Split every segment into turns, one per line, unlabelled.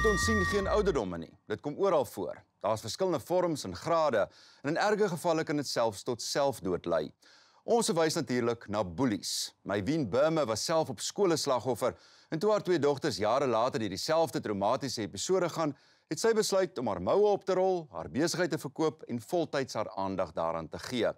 Dit ons sien geen ouderdomme nie. Dit kom oral voor. Daar's verskillende vorms en grade en in erge gevalle kan dit selfs tot selfdood lei. Ons verwys natuurlik na bullies. My wien Burme was self op skool 'n slagoffer en toe haar twee dogters jare later hierdie selfde traumatiese episode gaan, het sy besluit om haar moue op te rol, haar besigheid te verkoop en voltyds haar aandag daaraan te gee.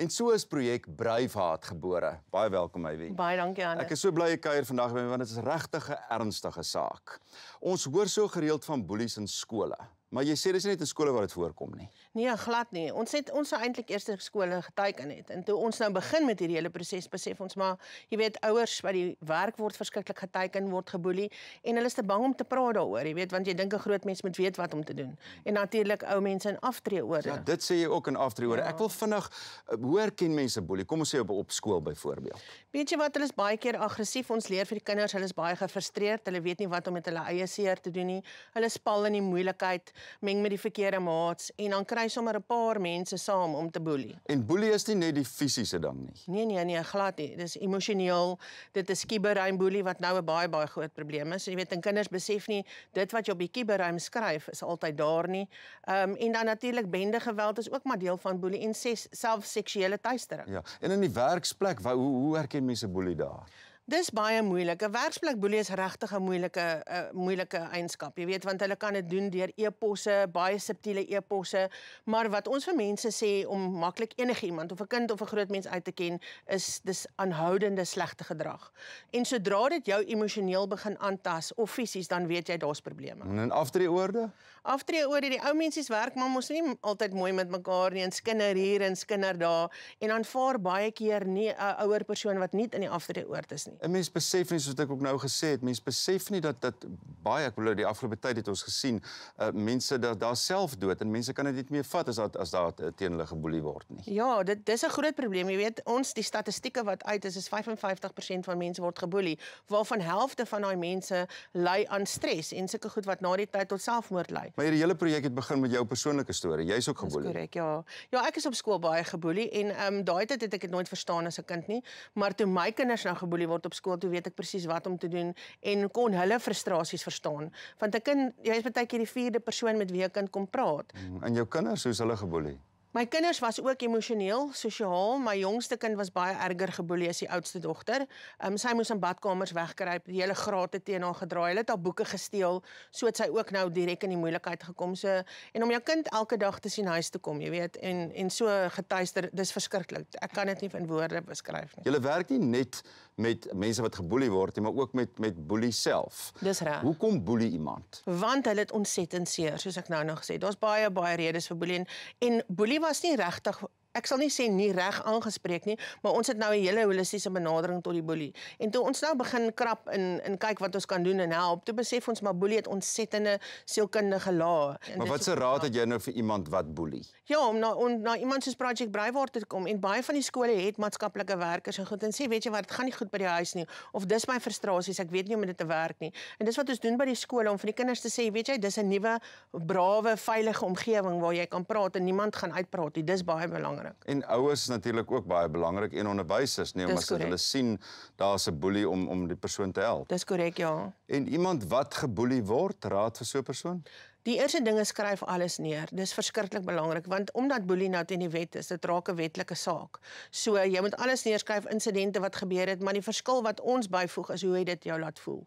En so is projek Bruifhaat gebore. Baie welkom, Hywie.
Baie dankie, Anne. Ek
is so bly jy kuier vandag by my want dit is regtig 'n ernstige saak. Ons hoor so gereeld van boelies in skole. Maar jy sê dis net 'n skole waar dit voorkom nie.
Nee, glad nie. Ons het ons eintlik eerste skole geteken het en toe ons nou begin met hierdie hele proses besef ons maar, jy weet, ouers wat die werk word verskriklik geteken word geboelie en hulle is te bang om te praat daaroor, jy weet, want jy dink 'n groot mens moet weet wat om te doen. En natuurlik ou mense in aftreeorde. Ja,
dit sê jy ook in aftreeorde. Ja. Ek wil vinnig eh, hoor ken mense boelie. Kom ons sê op op skool byvoorbeeld.
Weet jy wat, hulle is baie keer aggressief. Ons leer vir die kinders, hulle is baie gefrustreerd. Hulle weet nie wat om met hulle eie seer te doen nie. Hulle spal in die moeilikheid meng met die verkeerde maats en dan kry sommer 'n paar mense saam om te boelie.
En boelie is nie net die fisiese ding nie.
Nee nee nee, glad nie. Dis emosioneel. Dit is kiberuim boelie wat nou 'n baie baie groot probleem is. Jy weet, en kinders besef nie dit wat jy op die kiberuim skryf is altyd daar nie. Ehm um, en dan natuurlik bende geweld is ook maar deel van boelie en ses, self seksuele teistering.
Ja. En in die werksplek, hoe hoe herken mense boelie daar?
Dis baie moeilik. 'n Werksplekboelie is regtig 'n moeilike 'n moeilike eienskap. Jy weet want hulle kan dit doen deur e-posse, baie subtiele e-posse, maar wat ons vir mense sê om maklik enige iemand of 'n kind of 'n groot mens uit te ken, is dis aanhoudende slegte gedrag. En sodra dit jou emosioneel begin aantas of fisies, dan weet jy daar's probleme.
En aftreeorde?
Aftreeorde, die ou mensies werk maar mos nie altyd mooi met mekaar nie, en skinder hier en skinder daar en aanvaar baie keer nie 'n ouer persoon wat nie in die aftreeorde is nie.
'n mens besef nie soos ek ook nou gesê het, mens besef nie dat dat baie ek bedoel die afgelope tyd het ons gesien uh mense dat daar self dood en mense kan dit nie meer vat as dat, as daar uh, teen hulle geboelie word nie.
Ja, dit dis 'n groot probleem. Jy weet, ons die statistieke wat uit is is 55% van mense word geboelie, waarvan helfte van daai mense ly aan stres en sulke goed wat na die tyd tot selfmoord lei.
Maar hierdie hele projek het begin met jou persoonlike storie. Jy's ook geboelie. Korrek,
ja. Ja, ek is op skool baie geboelie en um daai tyd het ek dit nooit verstaan as 'n kind nie, maar toe my kinders nou geboelie word gehad op skool, toe weet ek presies wat om te doen en kon hulle frustrasies verstaan. Want 'n kind, jy is baie keer die vierde persoon met wie 'n kind kom praat. Mm,
en jou kinders, hoe's hulle geboelie?
My kinders was ook emosioneel, sosiaal. My jongste kind was baie erger geboelie as die oudste dogter. Um, sy moes in badkamers wegkruip, die hele graad het teen haar gedraai, hulle het haar boeke gesteel, sodat sy ook nou direk in die moeilikheid gekom se so, en om jou kind elke dag te sien huis toe kom, jy weet, en en so getuister, dis verskriklik. Ek kan dit nie in woorde beskryf
nie. Julle werk nie net met mense wat geboelie word nie, maar ook met met boelie self. Dis reg. Hoekom boelie iemand?
Want hulle het ontsettend seer, soos ek nou nog gesê. Daar's baie baie redes vir boelie en boelie was nie regtig ek sal nie sê nie reg aangespreek nie, maar ons het nou 'n hele holistiese benadering tot die boelie. En toe ons nou begin krap in in kyk wat ons kan doen en help, toe besef ons maar boelie het ontsettende sielkundige lae. Maar wat
se raad het jy nou vir iemand wat boelie?
Ja, om na om na iemand soos Project Braaiwater te kom en baie van die skole het maatskaplike werkers en goed en sê, weet jy wat, dit gaan nie goed by die huis nie of dis my frustrasies, ek weet nie hoe om dit te werk nie. En dis wat ons doen by die skole om vir die kinders te sê, weet jy, dis 'n nuwe brawe, veilige omgewing waar jy kan praat en niemand gaan uitpraat nie. Dis baie belangrik belangrik.
En ouers is natuurlik ook baie belangrik en onderwysers, nee, maar as hulle sien daar's 'n boelie om om die persoon te help.
Dis korrek, ja.
En iemand wat geboelie word, raad vir so 'n persoon?
Die eerste ding is skryf alles neer. Dis verskriklik belangrik want omdat boelie nou teen die wet is, dit raak 'n wetlike saak. So jy moet alles neerskryf insidente wat gebeur het, maar die verskil wat ons byvoeg is hoe het dit jou laat voel?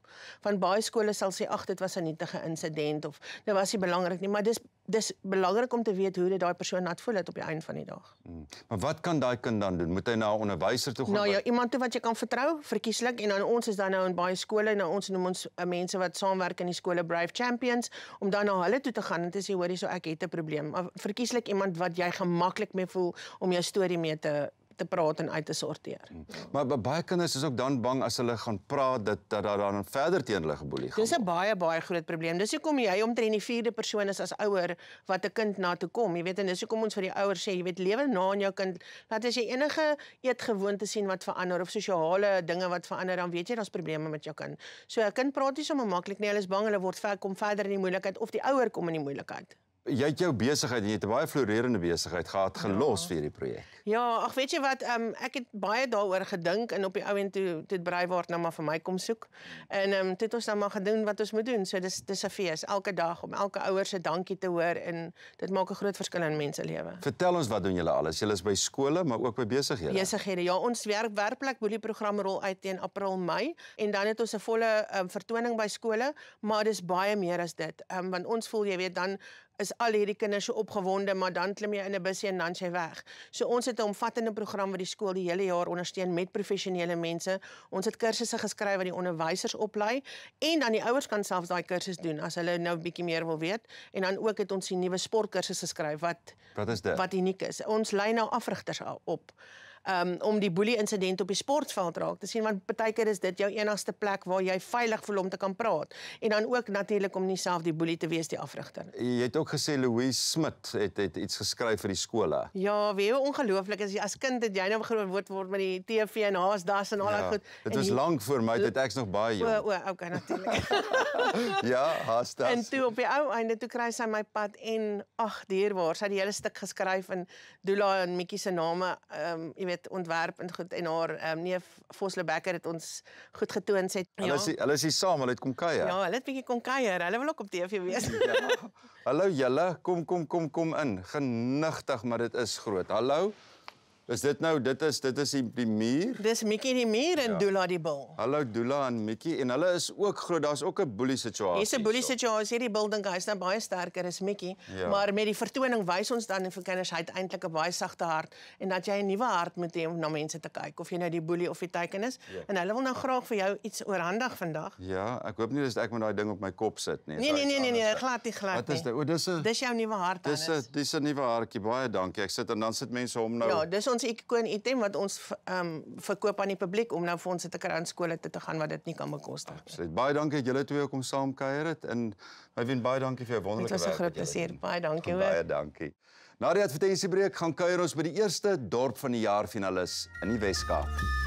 Van baie skole sal sê ag dit was 'n nietige insident of dit was nie belangrik nie, maar dis dis belangrik om te weet hoe dit daai persoon laat voel het op die einde van die dag. Hmm.
Maar wat kan daai kind dan doen? Moet hy na 'n onderwyser toe gaan? Nou ja,
iemand toe wat jy kan vertrou, verkieslik en dan ons is dan nou in baie skole en nou ons noem ons eh, mense wat saamwerk in die skole Brave Champions om dan na nou hulle toe te gaan en te sê hoorie so ek het 'n probleem. Verkieslik iemand wat jy gemaklik mee voel om jou storie mee te te praat en uit te sorteer.
Hm. Maar baie kinders is ook dan bang as hulle gaan praat dat dat daar dan verder teen hulle geboelie
gaan. Dis 'n baie baie groot probleem. Dis hoekom jy omtrent die vierde persoon is as ouer wat 'n kind na toe kom. Jy weet en dis hoekom ons vir die ouers sê, jy weet lewe na aan jou kind. Laat as jy enige eetgewoontes sien wat verander of sosiale dinge wat verander, dan weet jy daar's probleme met jou kind. So 'n kind praat nie sommer maklik nie. Hulle is bang hulle word ver kom verder in die moeilikheid of die ouer kom in die moeilikheid
jy het jou besigheid en jy het 'n baie floreerende besigheid gehad gelos ja. vir hierdie projek.
Ja, ag weet jy wat, um, ek het baie daaroor gedink en op die ou en toe toe Breiwaard nou maar vir my kom soek. En ehm um, toe het ons nou maar gedoen wat ons moet doen. So dis dis 'n fees elke dag om elke ouer se dankie te hoor en dit maak 'n groot verskil in mense lewe.
Vertel ons wat doen julle alles? Julle is by skole, maar ook by besighede.
Besighede. Ja, ons werk werklik boelie program rol uit teen April, Mei en dan het ons 'n volle ehm um, vertoning by skole, maar dis baie meer as dit. Ehm um, want ons voel jy weet dan is al hierdie kinders so opgewonde, maar dan klim jy in 'n bussie en dan sy weg. So ons het 'n omvattende program wat die skool die hele jaar ondersteun met professionele mense. Ons het kursusse geskryf wat die onderwysers oplei en dan die ouers kan self daai kursus doen as hulle nou 'n bietjie meer wil weet. En dan ook het ons die nuwe sportkursusse geskryf wat Wat is dit? Wat uniek is. Ons lei nou afrigters op um, om die boelie insident op die sportveld raak te sien want baie keer is dit jou enigste plek waar jy veilig voel om te kan praat en dan ook natuurlik om nie self die boelie te wees die afrigter.
Jy het ook gesê Louise Smit het het iets geskryf vir die skole.
Ja, wie hoe ongelooflik is jy as kind het jy nou groot word met die TV en haas das en al daai ja, goed. Dit was lank
voor my dit ek's nog baie jong. O,
o, okay natuurlik.
ja, haas das. En
toe op die ou einde toe kry sy my pad en ag, dier waar sy die hele stuk geskryf en Dula en Mikkie se name ehm um, jy weet het ontwerp en goed en haar um, neef Vosloobekker het ons goed getoon sê. Ja. Hulle is ja. die,
hulle is hier saam, hulle het kom kuier. Ja,
hulle het bietjie kom kuier. Hulle wil ook op TV wees. ja.
Hallo julle, kom kom kom kom in. Genigtig, maar dit is groot. Hallo. Is dit nou dit is dit is die, die muur? Dis Mickey die muur en ja. Dula die bul. Hallo Dula en Mickey en hulle is ook groot. Daar's ook 'n boelie situasie. Hier's 'n boelie
situasie. Hierdie bul dink hy's nou baie sterker as Mickey, ja. maar met die vertoning wys ons dan vir kinders hy het eintlik 'n baie sagte hart en dat jy 'n nuwe hart moet hê om na mense te kyk of jy nou die boelie of die teiken is. Ja. En hulle wil nou graag vir jou iets oorhandig vandag.
Ja, ek hoop nie dis ek moet daai ding op my kop sit nie. Nee nee
nee nee, nee, nee glad nie glad. Wat is dit? O, dis 'n Dis jou nuwe hart. Dis
'n dis 'n nuwe hartjie. Baie dankie. Ek sit en dan sit mense hom nou. Ja,
dis ons ikoon item wat ons ehm um, verkoop aan die publiek om nou vir ons te kan skole te te gaan wat dit nie kan bekostig.
Absoluut. Baie dankie dat julle twee kom saam kuier het en my vriend baie dankie vir jou wonderlike werk. Dit was 'n groot plesier.
Baie dankie hoor. Baie
dankie. Na die advertensiebreek gaan kuier ons by die eerste dorp van die jaar finalis in die Weskaap.